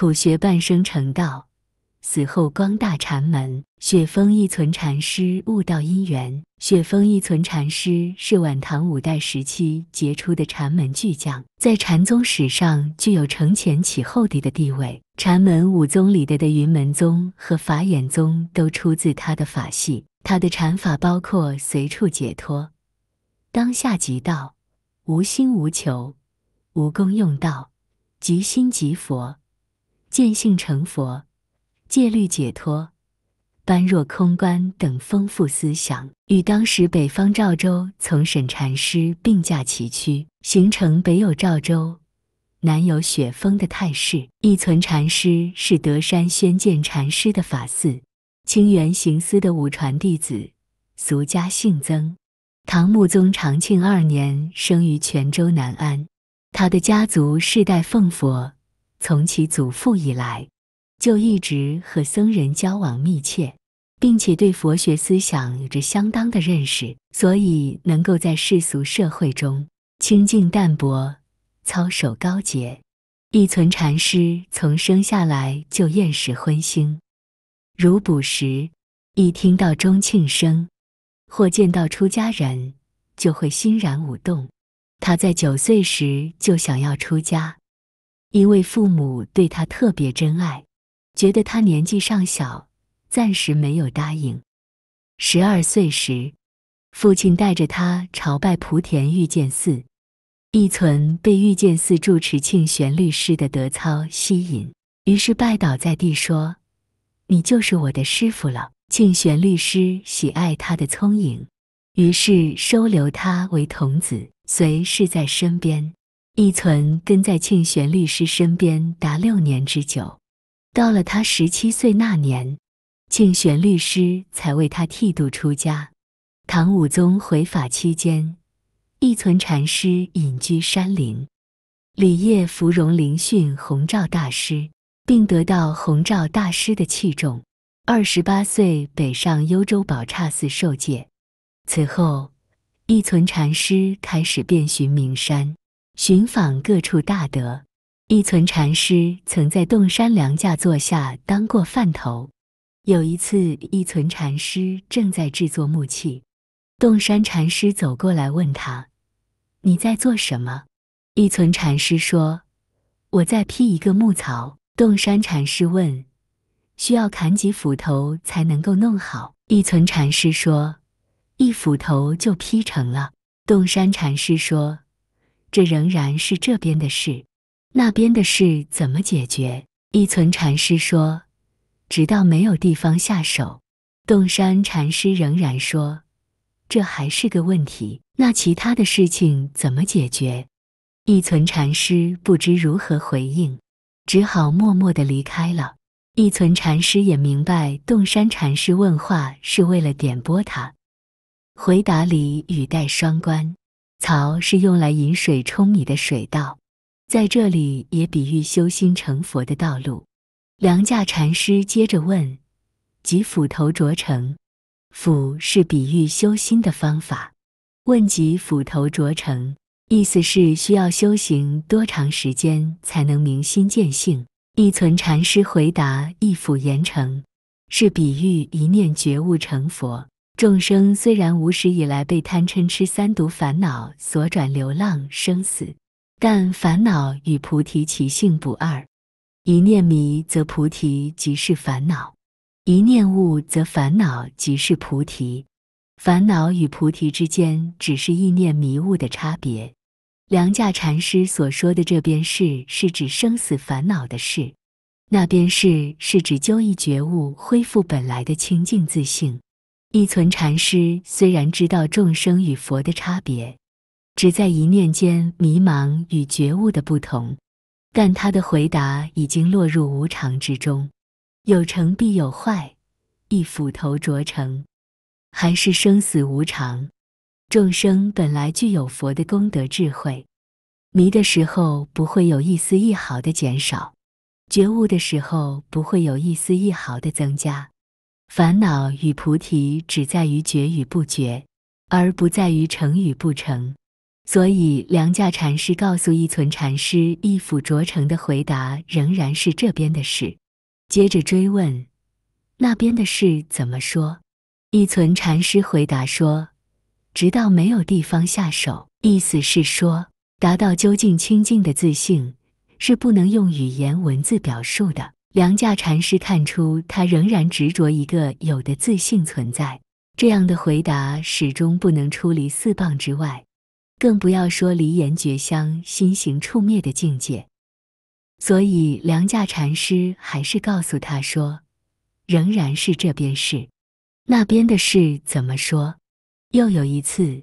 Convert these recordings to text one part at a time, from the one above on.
苦学半生成道，死后光大禅门。雪峰一存禅师悟道因缘。雪峰一存禅师是晚唐五代时期杰出的禅门巨匠，在禅宗史上具有承前启后的地位。禅门五宗里的的云门宗和法眼宗都出自他的法系。他的禅法包括随处解脱、当下即道、无心无求、无功用道、即心即佛。见性成佛、戒律解脱、般若空观等丰富思想，与当时北方赵州从沈禅师并驾齐驱，形成北有赵州，南有雪峰的态势。一存禅师是德山宣鉴禅师的法寺，清源行思的五传弟子，俗家姓曾。唐穆宗长庆二年，生于泉州南安。他的家族世代奉佛。从其祖父以来，就一直和僧人交往密切，并且对佛学思想有着相当的认识，所以能够在世俗社会中清静淡泊、操守高洁。一存禅师从生下来就厌食荤腥，如捕食。一听到钟磬声或见到出家人，就会欣然舞动。他在九岁时就想要出家。因为父母对他特别珍爱，觉得他年纪尚小，暂时没有答应。十二岁时，父亲带着他朝拜莆田御剑寺，一存被御剑寺住持庆玄律师的德操吸引，于是拜倒在地说：“你就是我的师傅了。”庆玄律师喜爱他的聪颖，于是收留他为童子，随侍在身边。一存跟在庆玄律师身边达六年之久，到了他十七岁那年，庆玄律师才为他剃度出家。唐武宗回法期间，一存禅师隐居山林，李烨芙蓉灵训弘照大师，并得到弘照大师的器重。二十八岁，北上幽州宝刹寺受戒。此后，一存禅师开始遍寻名山。寻访各处大德，一存禅师曾在洞山梁架座下当过饭头。有一次，一存禅师正在制作木器，洞山禅师走过来问他：“你在做什么？”一存禅师说：“我在劈一个木槽。”洞山禅师问：“需要砍几斧头才能够弄好？”一存禅师说：“一斧头就劈成了。”洞山禅师说。这仍然是这边的事，那边的事怎么解决？一存禅师说：“直到没有地方下手。”洞山禅师仍然说：“这还是个问题。”那其他的事情怎么解决？一存禅师不知如何回应，只好默默地离开了。一存禅师也明白，洞山禅师问话是为了点拨他，回答里语带双关。槽是用来引水冲米的水道，在这里也比喻修心成佛的道路。梁价禅师接着问：“及斧头琢成，斧是比喻修心的方法。”问及斧头琢成，意思是需要修行多长时间才能明心见性？一存禅师回答：“一斧言成，是比喻一念觉悟成佛。”众生虽然无始以来被贪嗔痴三毒烦恼所转流浪生死，但烦恼与菩提其性不二。一念迷，则菩提即是烦恼；一念悟，则烦恼即是菩提。烦恼与菩提之间，只是意念迷悟的差别。梁家禅师所说的这边事，是指生死烦恼的事；那边事，是指究一觉悟、恢复本来的清净自性。一存禅师虽然知道众生与佛的差别，只在一念间迷茫与觉悟的不同，但他的回答已经落入无常之中。有成必有坏，一斧头斫成，还是生死无常。众生本来具有佛的功德智慧，迷的时候不会有一丝一毫的减少，觉悟的时候不会有一丝一毫的增加。烦恼与菩提只在于觉与不觉，而不在于成与不成。所以梁家禅师告诉一存禅师：“一斧斫成”的回答仍然是这边的事。”接着追问：“那边的事怎么说？”一存禅师回答说：“直到没有地方下手。”意思是说，达到究竟清净的自信是不能用语言文字表述的。梁架禅师看出他仍然执着一个有的自信存在，这样的回答始终不能出离四棒之外，更不要说离言绝香、心行触灭的境界。所以梁架禅师还是告诉他说：“仍然是这边事，那边的事怎么说？”又有一次，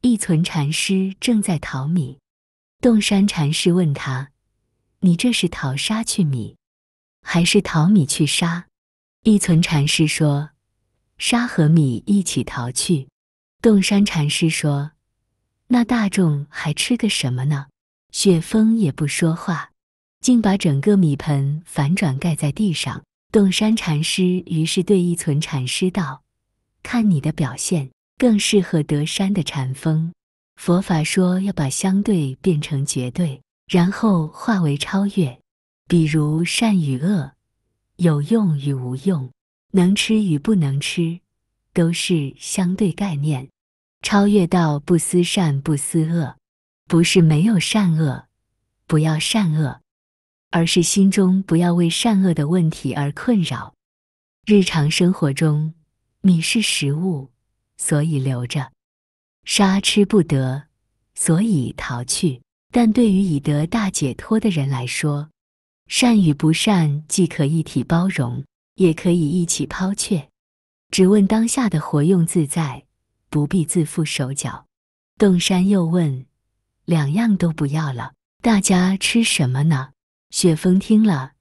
一存禅师正在淘米，洞山禅师问他：“你这是淘沙去米？”还是淘米去沙？一存禅师说：“沙和米一起淘去。”洞山禅师说：“那大众还吃个什么呢？”雪峰也不说话，竟把整个米盆反转盖在地上。洞山禅师于是对一存禅师道：“看你的表现，更适合德山的禅风。佛法说要把相对变成绝对，然后化为超越。”比如善与恶、有用与无用、能吃与不能吃，都是相对概念。超越到不思善不思恶，不是没有善恶，不要善恶，而是心中不要为善恶的问题而困扰。日常生活中，米是食物，所以留着；沙吃不得，所以逃去。但对于已得大解脱的人来说，善与不善，既可一体包容，也可以一起抛却。只问当下的活用自在，不必自负手脚。洞山又问：“两样都不要了，大家吃什么呢？”雪峰听了，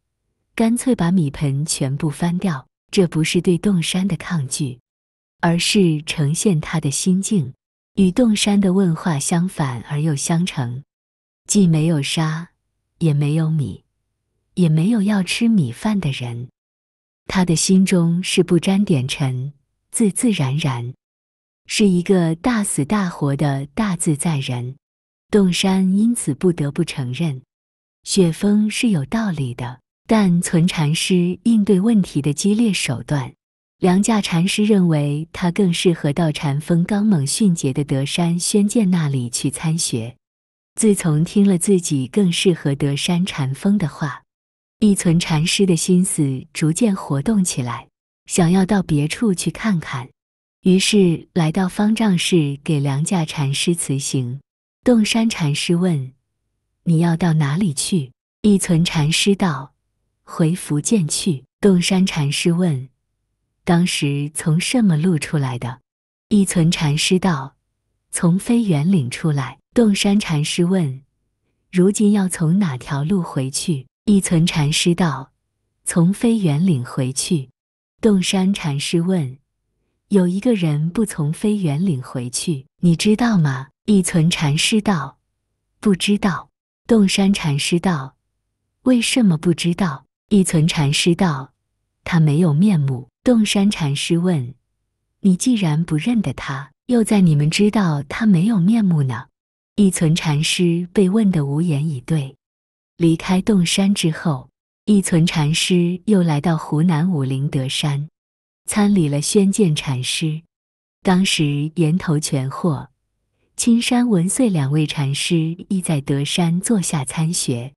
干脆把米盆全部翻掉。这不是对洞山的抗拒，而是呈现他的心境，与洞山的问话相反而又相成，既没有沙，也没有米。也没有要吃米饭的人，他的心中是不沾点尘，自自然然，是一个大死大活的大自在人。洞山因此不得不承认，雪峰是有道理的。但存禅师应对问题的激烈手段，梁架禅师认为他更适合到禅风刚猛迅捷的德山宣鉴那里去参学。自从听了自己更适合德山禅风的话，一存禅师的心思逐渐活动起来，想要到别处去看看，于是来到方丈室给梁家禅师辞行。洞山禅师问：“你要到哪里去？”一存禅师道：“回福建去。”洞山禅师问：“当时从什么路出来的？”一存禅师道：“从飞源岭出来。”洞山禅师问：“如今要从哪条路回去？”一存禅师道：“从飞猿岭回去。”洞山禅师问：“有一个人不从飞猿岭回去，你知道吗？”一存禅师道：“不知道。”洞山禅师道：“为什么不知道？”一存禅师道：“他没有面目。”洞山禅师问：“你既然不认得他，又在你们知道他没有面目呢？”一存禅师被问得无言以对。离开洞山之后，一存禅师又来到湖南武陵德山，参礼了宣鉴禅师。当时岩头全获、青山文遂两位禅师亦在德山坐下参学，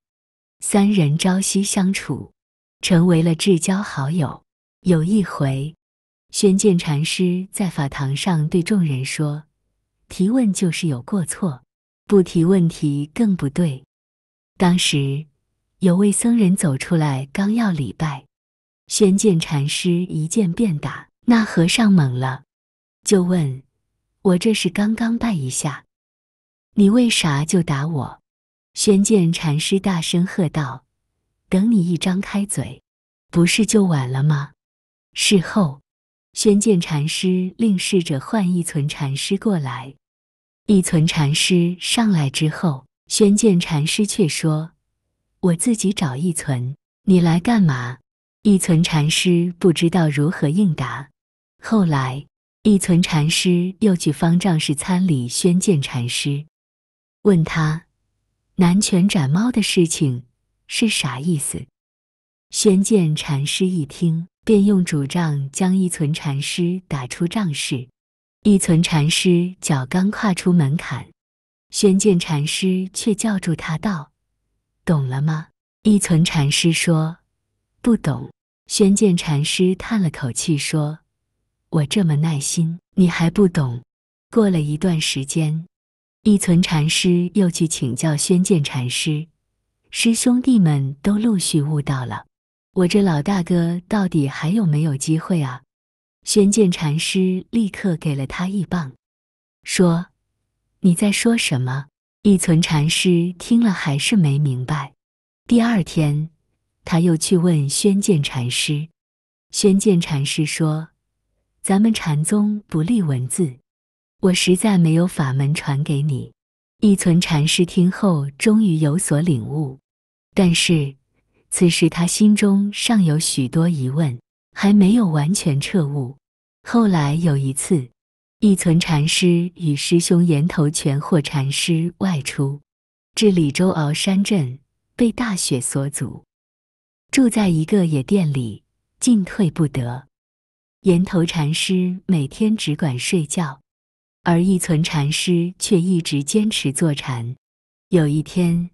三人朝夕相处，成为了至交好友。有一回，宣鉴禅师在法堂上对众人说：“提问就是有过错，不提问题更不对。”当时有位僧人走出来，刚要礼拜，宣鉴禅师一剑便打那和尚，懵了，就问：“我这是刚刚拜一下，你为啥就打我？”宣鉴禅师大声喝道：“等你一张开嘴，不是就晚了吗？”事后，宣鉴禅师令侍者换一存禅师过来，一存禅师上来之后。宣鉴禅师却说：“我自己找一存，你来干嘛？”一存禅师不知道如何应答。后来，一存禅师又去方丈室参礼宣鉴禅师，问他“南拳斩猫”的事情是啥意思。宣鉴禅师一听，便用拄杖将一存禅师打出帐室。一存禅师脚刚跨出门槛。宣鉴禅师却叫住他道：“懂了吗？”一存禅师说：“不懂。”宣鉴禅师叹了口气说：“我这么耐心，你还不懂？”过了一段时间，一存禅师又去请教宣鉴禅师。师兄弟们都陆续悟到了，我这老大哥到底还有没有机会啊？宣鉴禅师立刻给了他一棒，说。你在说什么？一存禅师听了还是没明白。第二天，他又去问宣鉴禅师。宣鉴禅师说：“咱们禅宗不立文字，我实在没有法门传给你。”一存禅师听后，终于有所领悟。但是，此时他心中尚有许多疑问，还没有完全彻悟。后来有一次。一存禅师与师兄岩头全获禅师外出，至李州鳌山镇，被大雪所阻，住在一个野店里，进退不得。岩头禅师每天只管睡觉，而一存禅师却一直坚持坐禅。有一天，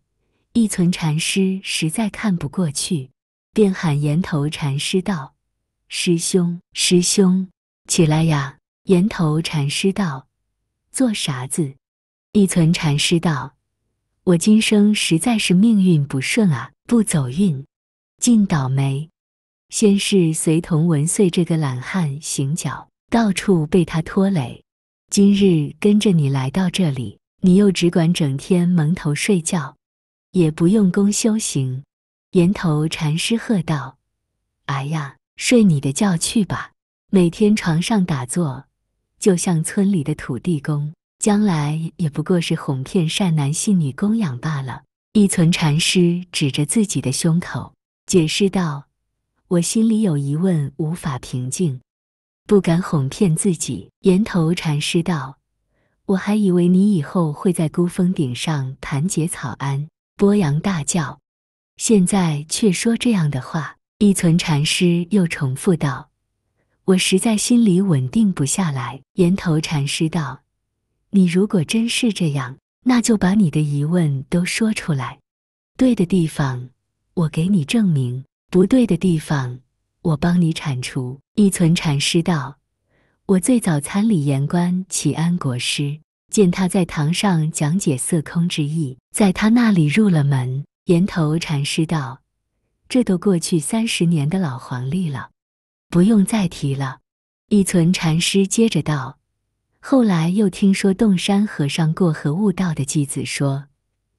一存禅师实在看不过去，便喊岩头禅师道：“师兄，师兄，起来呀！”岩头禅师道：“做啥子？”一存禅师道：“我今生实在是命运不顺啊，不走运，尽倒霉。先是随同文穗这个懒汉行脚，到处被他拖累；今日跟着你来到这里，你又只管整天蒙头睡觉，也不用功修行。”岩头禅师喝道：“哎呀，睡你的觉去吧，每天床上打坐。”就像村里的土地公，将来也不过是哄骗善男信女供养罢了。一存禅师指着自己的胸口，解释道：“我心里有疑问，无法平静，不敢哄骗自己。”岩头禅师道：“我还以为你以后会在孤峰顶上盘结草庵、波扬大教，现在却说这样的话。”一存禅师又重复道。我实在心里稳定不下来。岩头禅师道：“你如果真是这样，那就把你的疑问都说出来。对的地方，我给你证明；不对的地方，我帮你铲除。”一存禅师道：“我最早参礼延观启安国师，见他在堂上讲解色空之意，在他那里入了门。”岩头禅师道：“这都过去三十年的老黄历了。”不用再提了。一存禅师接着道：“后来又听说洞山和尚过河悟道的继子说，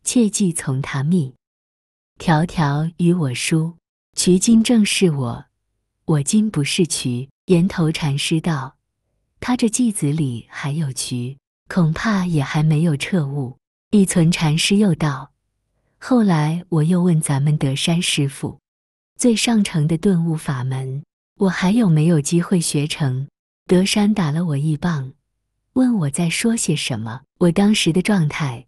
切记从他觅，条条与我书。渠今正是我，我今不是渠。”岩头禅师道：“他这继子里还有渠，恐怕也还没有彻悟。”一存禅师又道：“后来我又问咱们德山师傅，最上乘的顿悟法门。”我还有没有机会学成？德山打了我一棒，问我在说些什么。我当时的状态，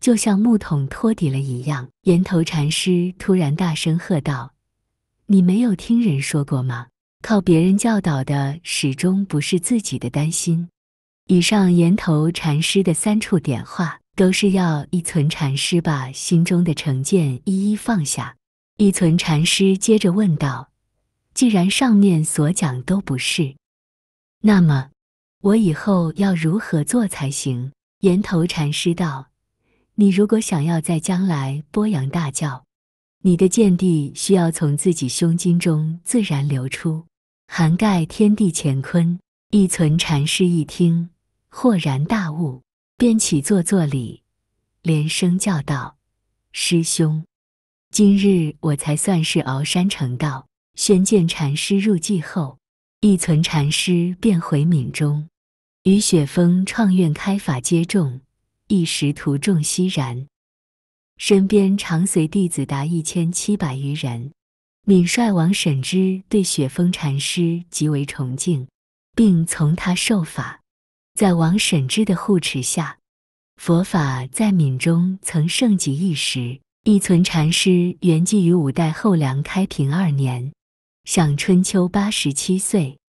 就像木桶托底了一样。岩头禅师突然大声喝道：“你没有听人说过吗？靠别人教导的，始终不是自己的担心。”以上岩头禅师的三处点化，都是要一存禅师把心中的成见一一放下。一存禅师接着问道。既然上面所讲都不是，那么我以后要如何做才行？岩头禅师道：“你如果想要在将来播扬大教，你的见地需要从自己胸襟中自然流出，涵盖天地乾坤。”一存禅师一听，豁然大悟，便起坐作礼，连声叫道：“师兄，今日我才算是熬山成道。”宣鉴禅师入寂后，一存禅师便回闽中，与雪峰创院开法接种，一时徒众熙然，身边常随弟子达一千七百余人。闽帅王审知对雪峰禅师极为崇敬，并从他受法，在王审知的护持下，佛法在闽中曾盛极一时。一存禅师圆寂于五代后梁开平二年。享春秋八十七岁。